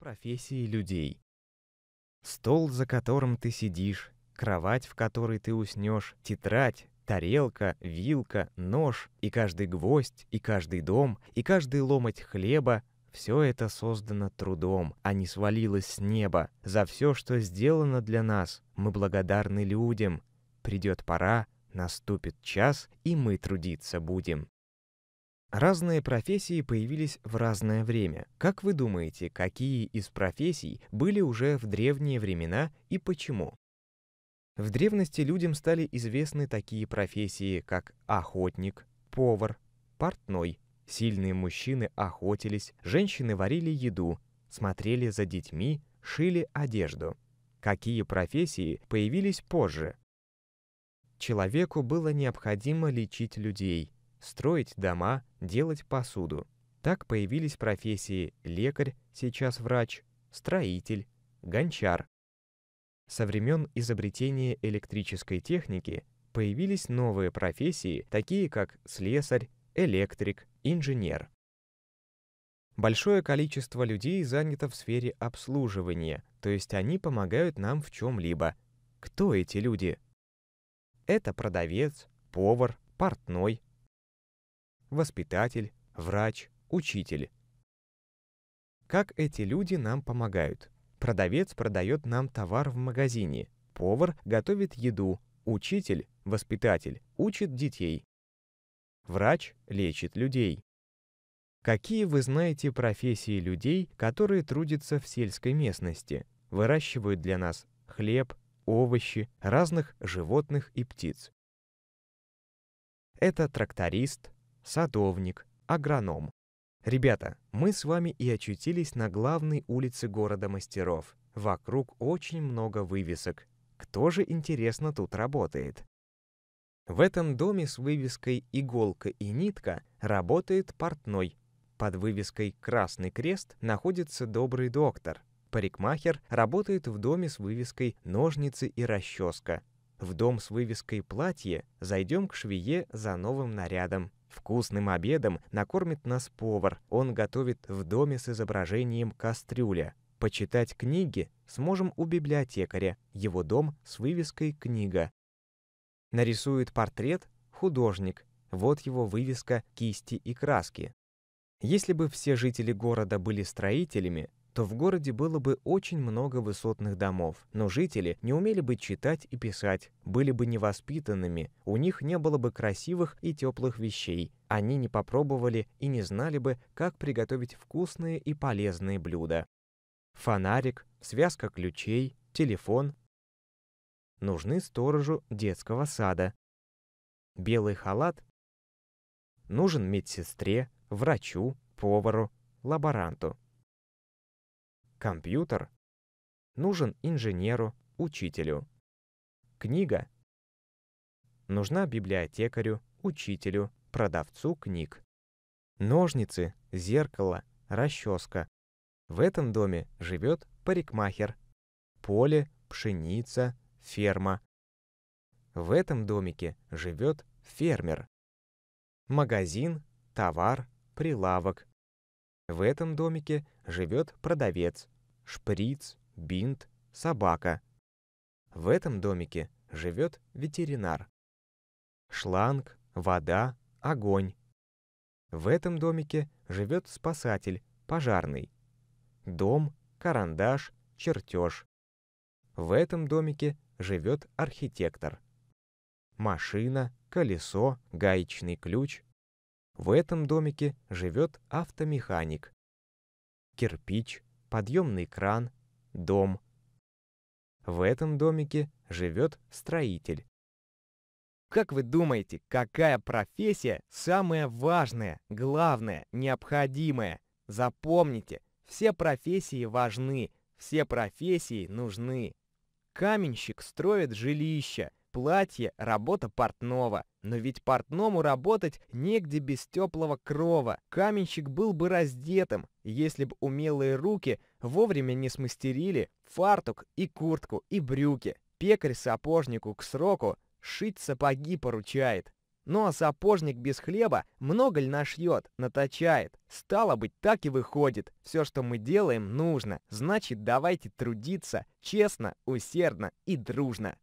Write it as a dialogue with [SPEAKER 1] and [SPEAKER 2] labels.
[SPEAKER 1] профессии людей. Стол, за которым ты сидишь, кровать, в которой ты уснешь, тетрадь, тарелка, вилка, нож, и каждый гвоздь, и каждый дом, и каждый ломоть хлеба — все это создано трудом, а не свалилось с неба. За все, что сделано для нас, мы благодарны людям. Придет пора, наступит час, и мы трудиться будем. Разные профессии появились в разное время. Как вы думаете, какие из профессий были уже в древние времена и почему? В древности людям стали известны такие профессии, как охотник, повар, портной. Сильные мужчины охотились, женщины варили еду, смотрели за детьми, шили одежду. Какие профессии появились позже? Человеку было необходимо лечить людей – строить дома, делать посуду. Так появились профессии лекарь, сейчас врач, строитель, гончар. Со времен изобретения электрической техники появились новые профессии, такие как слесарь, электрик, инженер. Большое количество людей занято в сфере обслуживания, то есть они помогают нам в чем-либо. Кто эти люди? Это продавец, повар, портной, воспитатель, врач, учитель. Как эти люди нам помогают? Продавец продает нам товар в магазине, повар готовит еду, учитель, воспитатель, учит детей. Врач лечит людей. Какие вы знаете профессии людей, которые трудятся в сельской местности, выращивают для нас хлеб, овощи, разных животных и птиц? Это тракторист, садовник, агроном. Ребята, мы с вами и очутились на главной улице города мастеров. Вокруг очень много вывесок. Кто же, интересно, тут работает? В этом доме с вывеской «Иголка и нитка» работает портной. Под вывеской «Красный крест» находится добрый доктор. Парикмахер работает в доме с вывеской «Ножницы и расческа». В дом с вывеской «Платье» зайдем к швее за новым нарядом. Вкусным обедом накормит нас повар. Он готовит в доме с изображением кастрюля. Почитать книги сможем у библиотекаря. Его дом с вывеской «Книга». Нарисует портрет художник. Вот его вывеска «Кисти и краски». Если бы все жители города были строителями, то в городе было бы очень много высотных домов, но жители не умели бы читать и писать, были бы невоспитанными, у них не было бы красивых и теплых вещей, они не попробовали и не знали бы, как приготовить вкусные и полезные блюда. Фонарик, связка ключей, телефон. Нужны сторожу детского сада. Белый халат нужен медсестре, врачу, повару, лаборанту. Компьютер нужен инженеру, учителю. Книга нужна библиотекарю, учителю, продавцу книг. Ножницы, зеркало, расческа. В этом доме живет парикмахер. Поле, пшеница, ферма. В этом домике живет фермер. Магазин, товар, прилавок, в этом домике живет продавец, шприц, бинт, собака. В этом домике живет ветеринар. Шланг, вода, огонь. В этом домике живет спасатель, пожарный. Дом, карандаш, чертеж. В этом домике живет архитектор. Машина, колесо, гаечный ключ, в этом домике живет автомеханик. Кирпич, подъемный кран, дом. В этом домике живет строитель. Как вы думаете, какая профессия самая важная, главная, необходимая? Запомните, все профессии важны, все профессии нужны. Каменщик строит жилища, Платье – работа портного. Но ведь портному работать негде без теплого крова. Каменщик был бы раздетым, если б умелые руки вовремя не смастерили фартук и куртку и брюки. Пекарь сапожнику к сроку шить сапоги поручает. Ну а сапожник без хлеба много ли нашьет, наточает? Стало быть, так и выходит. Все, что мы делаем, нужно. Значит, давайте трудиться честно, усердно и дружно.